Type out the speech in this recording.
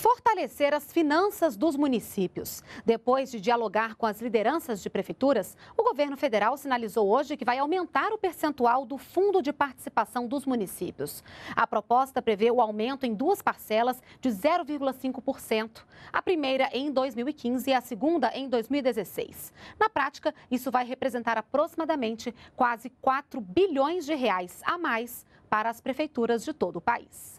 fortalecer as finanças dos municípios. Depois de dialogar com as lideranças de prefeituras, o governo federal sinalizou hoje que vai aumentar o percentual do Fundo de Participação dos Municípios. A proposta prevê o aumento em duas parcelas de 0,5%, a primeira em 2015 e a segunda em 2016. Na prática, isso vai representar aproximadamente quase 4 bilhões de reais a mais para as prefeituras de todo o país.